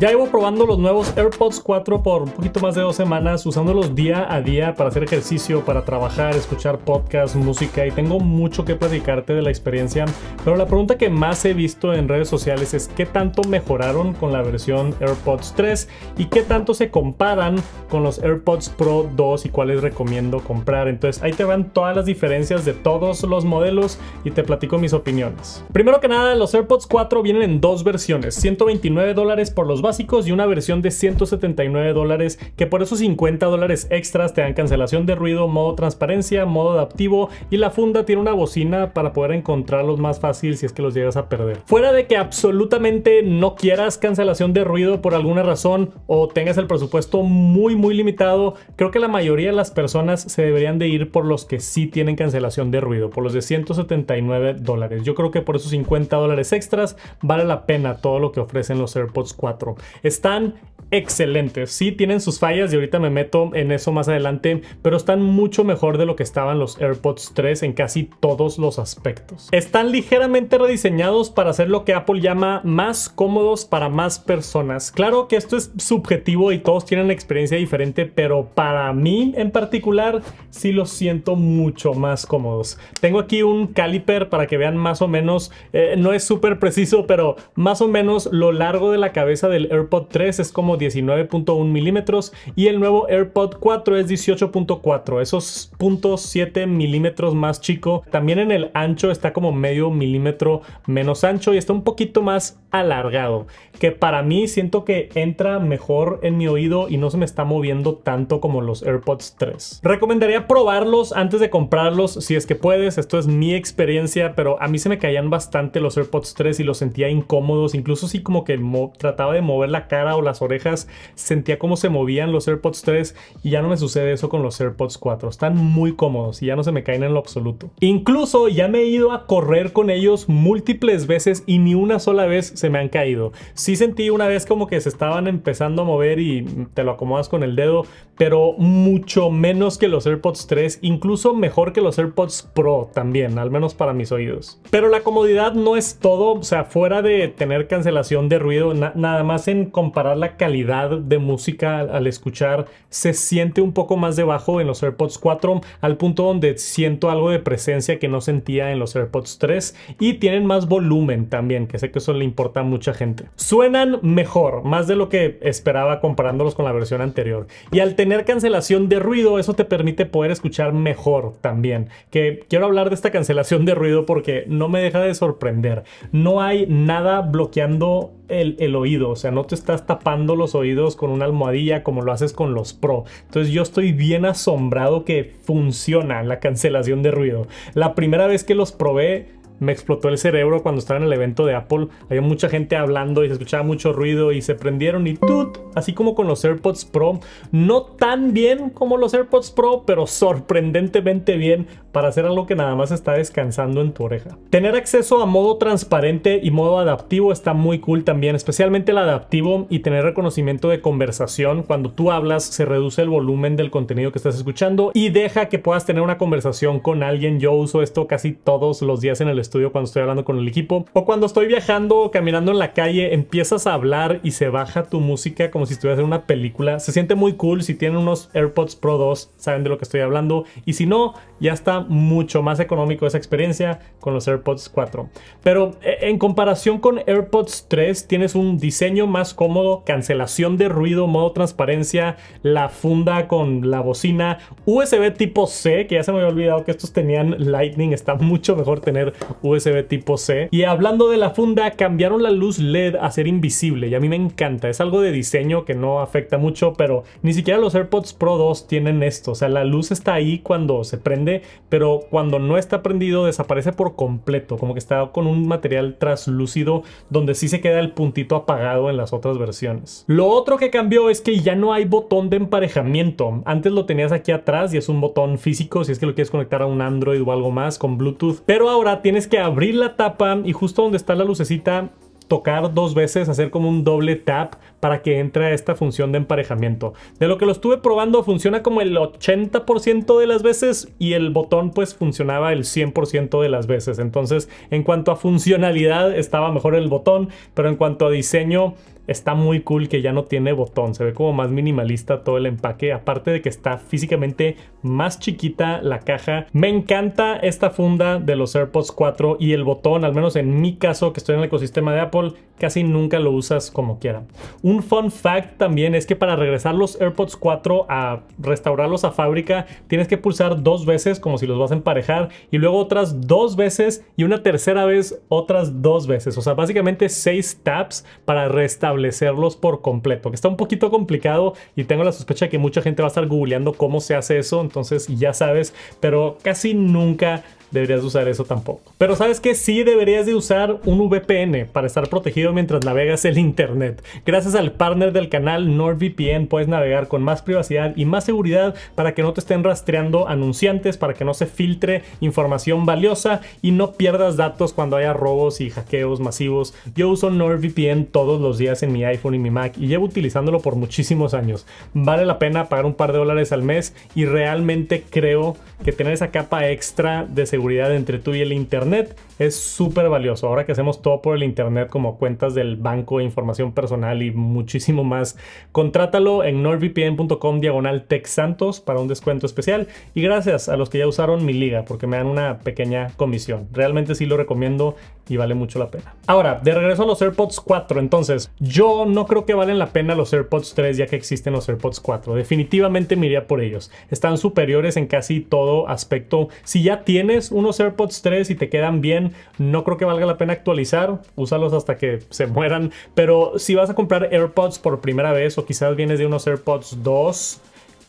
Ya llevo probando los nuevos AirPods 4 por un poquito más de dos semanas, usándolos día a día para hacer ejercicio, para trabajar, escuchar podcast, música y tengo mucho que platicarte de la experiencia. Pero la pregunta que más he visto en redes sociales es qué tanto mejoraron con la versión AirPods 3 y qué tanto se comparan con los AirPods Pro 2 y cuáles recomiendo comprar. Entonces ahí te van todas las diferencias de todos los modelos y te platico mis opiniones. Primero que nada, los AirPods 4 vienen en dos versiones, 129 dólares por los y una versión de 179 dólares que por esos 50 dólares extras te dan cancelación de ruido, modo transparencia, modo adaptivo y la funda tiene una bocina para poder encontrarlos más fácil si es que los llegas a perder. Fuera de que absolutamente no quieras cancelación de ruido por alguna razón o tengas el presupuesto muy muy limitado, creo que la mayoría de las personas se deberían de ir por los que sí tienen cancelación de ruido, por los de 179 dólares. Yo creo que por esos 50 dólares extras vale la pena todo lo que ofrecen los AirPods 4. Están excelentes. Sí, tienen sus fallas y ahorita me meto en eso más adelante, pero están mucho mejor de lo que estaban los AirPods 3 en casi todos los aspectos. Están ligeramente rediseñados para hacer lo que Apple llama más cómodos para más personas. Claro que esto es subjetivo y todos tienen una experiencia diferente, pero para mí en particular sí los siento mucho más cómodos. Tengo aquí un caliper para que vean más o menos, eh, no es súper preciso, pero más o menos lo largo de la cabeza del AirPod 3 es como 19.1 milímetros y el nuevo AirPod 4 es 18.4, esos 0.7 milímetros más chico. También en el ancho está como medio milímetro menos ancho y está un poquito más alargado, que para mí siento que entra mejor en mi oído y no se me está moviendo tanto como los AirPods 3. Recomendaría probarlos antes de comprarlos si es que puedes, esto es mi experiencia, pero a mí se me caían bastante los AirPods 3 y los sentía incómodos, incluso si como que trataba de mover la cara o las orejas, sentía cómo se movían los AirPods 3 y ya no me sucede eso con los AirPods 4. Están muy cómodos y ya no se me caen en lo absoluto. Incluso ya me he ido a correr con ellos múltiples veces y ni una sola vez se me han caído. Sí sentí una vez como que se estaban empezando a mover y te lo acomodas con el dedo, pero mucho menos que los AirPods 3, incluso mejor que los AirPods Pro también, al menos para mis oídos. Pero la comodidad no es todo, o sea, fuera de tener cancelación de ruido, nada más hacen comparar la calidad de música al, escuchar, se siente un poco más debajo en los AirPods 4, al punto donde siento algo de presencia que no sentía en los AirPods 3 y tienen más volumen también, que sé que eso le importa a mucha gente. Suenan mejor, más de lo que esperaba comparándolos con la versión anterior. Y al tener cancelación de ruido, eso te permite poder escuchar mejor también. Que quiero hablar de esta cancelación de ruido porque no me deja de sorprender. No hay nada bloqueando el, el oído, o sea, no te estás tapando los oídos con una almohadilla como lo haces con los Pro. Entonces yo estoy bien asombrado que funciona la cancelación de ruido. La primera vez que los probé me explotó el cerebro cuando estaba en el evento de Apple. Había mucha gente hablando y se escuchaba mucho ruido y se prendieron y tut, así como con los AirPods Pro. No tan bien como los AirPods Pro, pero sorprendentemente bien para hacer algo que nada más está descansando en tu oreja. Tener acceso a modo transparente y modo adaptivo está muy cool también, especialmente el adaptivo y tener reconocimiento de conversación. Cuando tú hablas se reduce el volumen del contenido que estás escuchando y deja que puedas tener una conversación con alguien. Yo uso esto casi todos los días en el estudio estudio cuando estoy hablando con el equipo. O cuando estoy viajando caminando en la calle, empiezas a hablar y se baja tu música como si estuvieras en una película. Se siente muy cool. Si tienen unos AirPods Pro 2, saben de lo que estoy hablando. Y si no, ya está mucho más económico esa experiencia con los AirPods 4. Pero eh, en comparación con AirPods 3, tienes un diseño más cómodo, cancelación de ruido, modo transparencia, la funda con la bocina, USB tipo C, que ya se me había olvidado que estos tenían Lightning, está mucho mejor tener USB tipo C. Y hablando de la funda, cambiaron la luz LED a ser invisible y a mí me encanta. Es algo de diseño que no afecta mucho, pero ni siquiera los AirPods Pro 2 tienen esto. O sea, la luz está ahí cuando se prende, pero cuando no está prendido desaparece por completo, como que está con un material translúcido donde sí se queda el puntito apagado en las otras versiones. Lo otro que cambió es que ya no hay botón de emparejamiento. Antes lo tenías aquí atrás y es un botón físico si es que lo quieres conectar a un Android o algo más con Bluetooth, pero ahora tienes que abrir la tapa y justo donde está la lucecita tocar dos veces, hacer como un doble tap para que entre esta función de emparejamiento. De lo que lo estuve probando funciona como el 80% de las veces y el botón pues funcionaba el 100% de las veces. Entonces en cuanto a funcionalidad estaba mejor el botón, pero en cuanto a diseño está muy cool que ya no tiene botón, se ve como más minimalista todo el empaque, aparte de que está físicamente más chiquita la caja. Me encanta esta funda de los AirPods 4 y el botón, al menos en mi caso que estoy en el ecosistema de Apple, casi nunca lo usas como quiera. Un fun fact también es que para regresar los AirPods 4 a restaurarlos a fábrica, tienes que pulsar dos veces como si los vas a emparejar y luego otras dos veces y una tercera vez otras dos veces. O sea, básicamente seis taps para restablecer establecerlos por completo, que está un poquito complicado y tengo la sospecha que mucha gente va a estar googleando cómo se hace eso, entonces ya sabes, pero casi nunca deberías usar eso tampoco. Pero sabes que sí deberías de usar un VPN para estar protegido mientras navegas el internet. Gracias al partner del canal NordVPN puedes navegar con más privacidad y más seguridad para que no te estén rastreando anunciantes, para que no se filtre información valiosa y no pierdas datos cuando haya robos y hackeos masivos. Yo uso NordVPN todos los días mi iPhone y mi Mac y llevo utilizándolo por muchísimos años. Vale la pena pagar un par de dólares al mes y realmente creo que tener esa capa extra de seguridad entre tú y el Internet es súper valioso. Ahora que hacemos todo por el Internet como cuentas del banco, información personal y muchísimo más, contrátalo en nordvpn.com diagonal santos para un descuento especial. Y gracias a los que ya usaron mi liga porque me dan una pequeña comisión. Realmente sí lo recomiendo y vale mucho la pena. Ahora, de regreso a los AirPods 4, entonces yo no creo que valen la pena los AirPods 3 ya que existen los AirPods 4. Definitivamente me iría por ellos. Están superiores en casi todo aspecto. Si ya tienes unos AirPods 3 y te quedan bien, no creo que valga la pena actualizar, úsalos hasta que se mueran. Pero si vas a comprar AirPods por primera vez o quizás vienes de unos AirPods 2,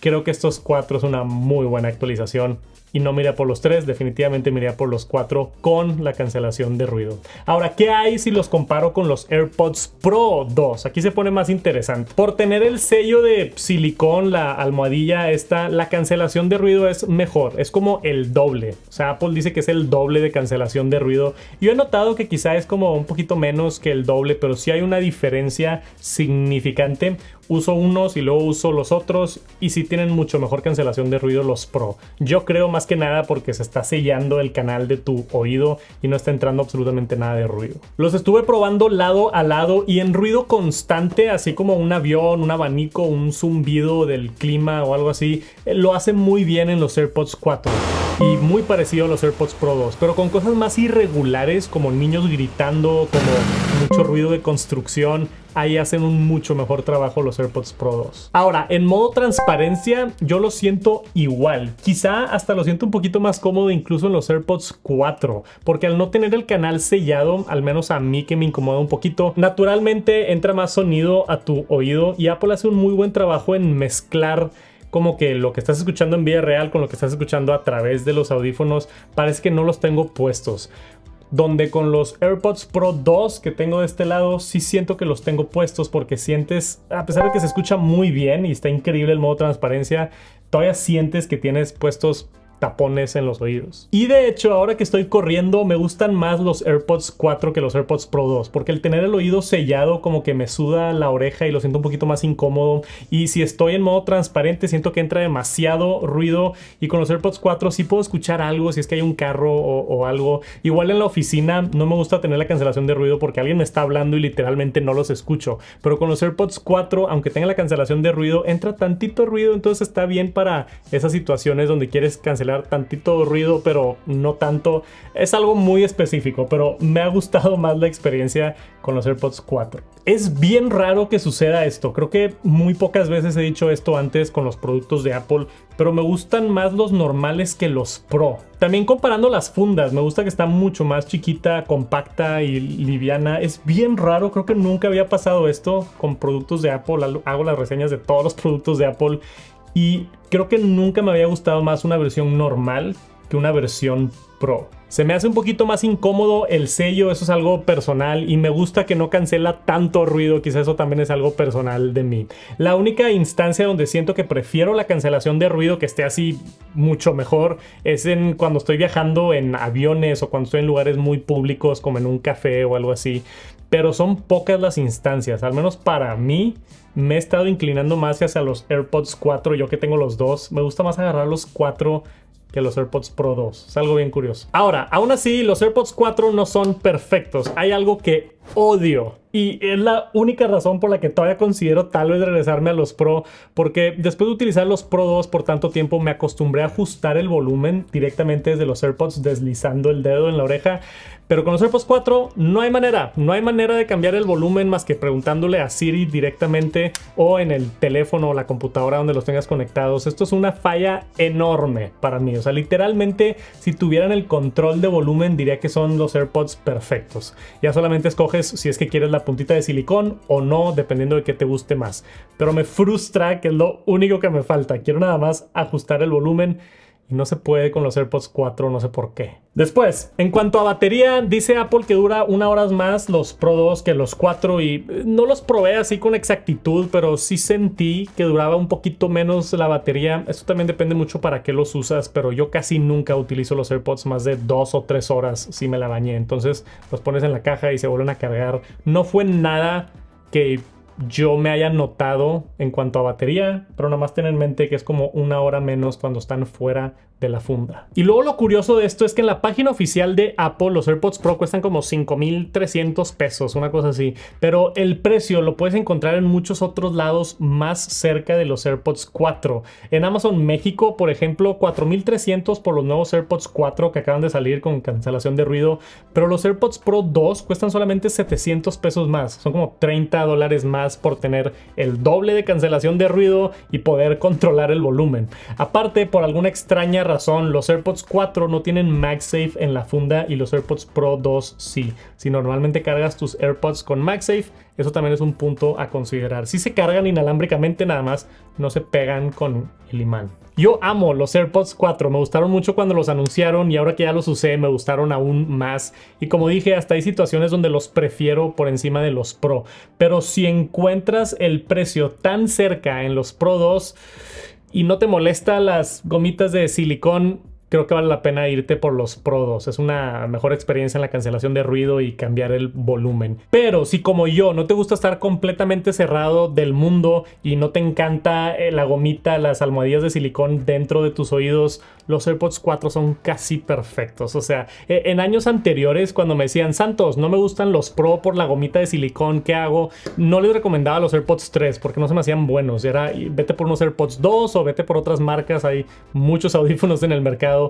creo que estos cuatro es una muy buena actualización y no mira por los tres, definitivamente miraría por los cuatro con la cancelación de ruido. Ahora, ¿qué hay si los comparo con los AirPods Pro 2? Aquí se pone más interesante. Por tener el sello de silicón, la almohadilla esta, la cancelación de ruido es mejor, es como el doble. O sea, Apple dice que es el doble de cancelación de ruido. Yo he notado que quizá es como un poquito menos que el doble, pero sí hay una diferencia significante uso unos y luego uso los otros y si tienen mucho mejor cancelación de ruido los Pro. Yo creo más que nada porque se está sellando el canal de tu oído y no está entrando absolutamente nada de ruido. Los estuve probando lado a lado y en ruido constante, así como un avión, un abanico, un zumbido del clima o algo así, eh, lo hace muy bien en los AirPods 4 y muy parecido a los AirPods Pro 2, pero con cosas más irregulares como niños gritando, como mucho ruido de construcción. Ahí hacen un mucho mejor trabajo los AirPods Pro 2. Ahora, en modo transparencia, yo lo siento igual. Quizá hasta lo siento un poquito más cómodo incluso en los AirPods 4, porque al no tener el canal sellado, al menos a mí que me incomoda un poquito, naturalmente entra más sonido a tu oído y Apple hace un muy buen trabajo en mezclar como que lo que estás escuchando en vía real con lo que estás escuchando a través de los audífonos parece que no los tengo puestos donde con los AirPods Pro 2 que tengo de este lado, sí siento que los tengo puestos porque sientes, a pesar de que se escucha muy bien y está increíble el modo transparencia, todavía sientes que tienes puestos tapones en los oídos. Y de hecho, ahora que estoy corriendo, me gustan más los AirPods 4 que los AirPods Pro 2, porque el tener el oído sellado como que me suda la oreja y lo siento un poquito más incómodo. Y si estoy en modo transparente, siento que entra demasiado ruido. Y con los AirPods 4 sí puedo escuchar algo, si es que hay un carro o, o algo. Igual en la oficina no me gusta tener la cancelación de ruido porque alguien me está hablando y literalmente no los escucho. Pero con los AirPods 4, aunque tenga la cancelación de ruido, entra tantito ruido, entonces está bien para esas situaciones donde quieres cancelar tantito ruido, pero no tanto. Es algo muy específico, pero me ha gustado más la experiencia con los AirPods 4. Es bien raro que suceda esto. Creo que muy pocas veces he dicho esto antes con los productos de Apple, pero me gustan más los normales que los Pro. También comparando las fundas, me gusta que está mucho más chiquita, compacta y liviana. Es bien raro, creo que nunca había pasado esto con productos de Apple. Hago las reseñas de todos los productos de Apple y creo que nunca me había gustado más una versión normal que una versión pro. Se me hace un poquito más incómodo el sello, eso es algo personal y me gusta que no cancela tanto ruido, quizás eso también es algo personal de mí. La única instancia donde siento que prefiero la cancelación de ruido que esté así mucho mejor es en cuando estoy viajando en aviones o cuando estoy en lugares muy públicos como en un café o algo así. Pero son pocas las instancias, al menos para mí me he estado inclinando más hacia los AirPods 4, yo que tengo los dos, me gusta más agarrar los 4 que los AirPods Pro 2. Es algo bien curioso. Ahora, aún así, los AirPods 4 no son perfectos. Hay algo que odio. Y es la única razón por la que todavía considero tal vez regresarme a los Pro, porque después de utilizar los Pro 2 por tanto tiempo me acostumbré a ajustar el volumen directamente desde los AirPods deslizando el dedo en la oreja. Pero con los AirPods 4 no hay manera, no hay manera de cambiar el volumen más que preguntándole a Siri directamente o en el teléfono o la computadora donde los tengas conectados. Esto es una falla enorme para mí. O sea, literalmente si tuvieran el control de volumen diría que son los AirPods perfectos. Ya solamente escoge si es que quieres la puntita de silicón o no, dependiendo de qué te guste más. Pero me frustra que es lo único que me falta. Quiero nada más ajustar el volumen y no se puede con los AirPods 4, no sé por qué. Después, en cuanto a batería, dice Apple que dura una hora más los Pro 2 que los 4 y eh, no los probé así con exactitud, pero sí sentí que duraba un poquito menos la batería. Eso también depende mucho para qué los usas, pero yo casi nunca utilizo los AirPods más de dos o tres horas si me la bañé. Entonces los pones en la caja y se vuelven a cargar. No fue nada que yo me haya notado en cuanto a batería, pero más tener en mente que es como una hora menos cuando están fuera de la funda. Y luego lo curioso de esto es que en la página oficial de Apple los AirPods Pro cuestan como 5,300 pesos, una cosa así, pero el precio lo puedes encontrar en muchos otros lados más cerca de los AirPods 4. En Amazon México, por ejemplo, 4,300 por los nuevos AirPods 4 que acaban de salir con cancelación de ruido, pero los AirPods Pro 2 cuestan solamente 700 pesos más, son como 30 dólares más por tener el doble de cancelación de ruido y poder controlar el volumen. Aparte, por alguna extraña razón, los AirPods 4 no tienen MagSafe en la funda y los AirPods Pro 2 sí. Si normalmente cargas tus AirPods con MagSafe, eso también es un punto a considerar. Si se cargan inalámbricamente nada más, no se pegan con el imán. Yo amo los AirPods 4, me gustaron mucho cuando los anunciaron y ahora que ya los usé me gustaron aún más. Y como dije, hasta hay situaciones donde los prefiero por encima de los Pro. Pero si encuentras el precio tan cerca en los Pro 2 y no te molesta las gomitas de silicón, creo que vale la pena irte por los Pro 2. Es una mejor experiencia en la cancelación de ruido y cambiar el volumen. Pero si como yo no te gusta estar completamente cerrado del mundo y no te encanta eh, la gomita, las almohadillas de silicón dentro de tus oídos, los AirPods 4 son casi perfectos. O sea, e, en años anteriores cuando me decían, Santos, no me gustan los Pro por la gomita de silicón, ¿qué hago? No les recomendaba los AirPods 3 porque no se me hacían buenos. Era vete por unos AirPods 2 o vete por otras marcas. Hay muchos audífonos en el mercado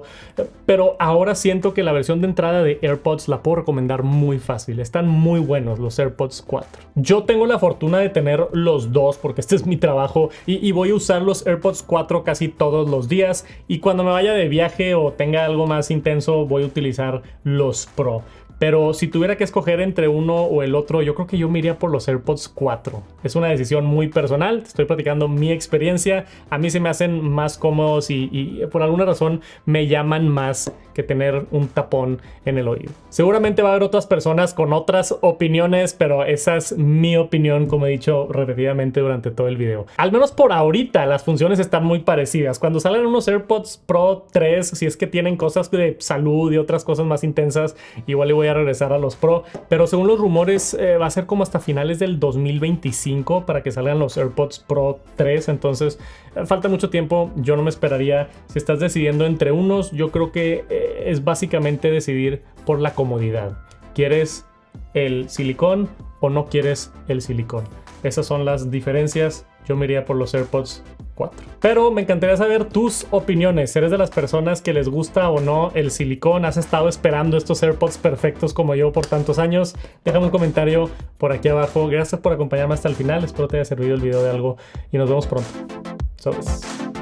pero ahora siento que la versión de entrada de AirPods la puedo recomendar muy fácil. Están muy buenos los AirPods 4. Yo tengo la fortuna de tener los dos porque este es mi trabajo y, y voy a usar los AirPods 4 casi todos los días y cuando me vaya de viaje o tenga algo más intenso voy a utilizar los Pro. Pero si tuviera que escoger entre uno o el otro, yo creo que yo me iría por los AirPods 4. Es una decisión muy personal, estoy platicando mi experiencia. A mí se me hacen más cómodos y, por alguna razón me llaman más que tener un tapón en el oído. Seguramente va a haber otras personas con otras opiniones, pero esa es mi opinión, como he dicho repetidamente durante todo el video. Al menos por ahorita las funciones están muy parecidas. Cuando salen unos AirPods Pro 3, si es que tienen cosas de salud y otras cosas más intensas, igual le voy a regresar a los Pro, pero según los rumores eh, va a ser como hasta finales del 2025 para que salgan los AirPods Pro 3, entonces eh, falta mucho tiempo, yo no me esperaría, si estás decidiendo entre unos, yo creo que eh, es básicamente decidir por la comodidad. ¿Quieres el silicón o no quieres el silicón? Esas son las diferencias, yo me iría por los AirPods pero me encantaría saber tus opiniones. ¿Eres de las personas que les gusta o no el silicón? ¿Has estado esperando estos AirPods perfectos como yo por tantos años? Déjame un comentario por aquí abajo. Gracias por acompañarme hasta el final. Espero te haya servido el video de algo y nos vemos pronto. Sobres.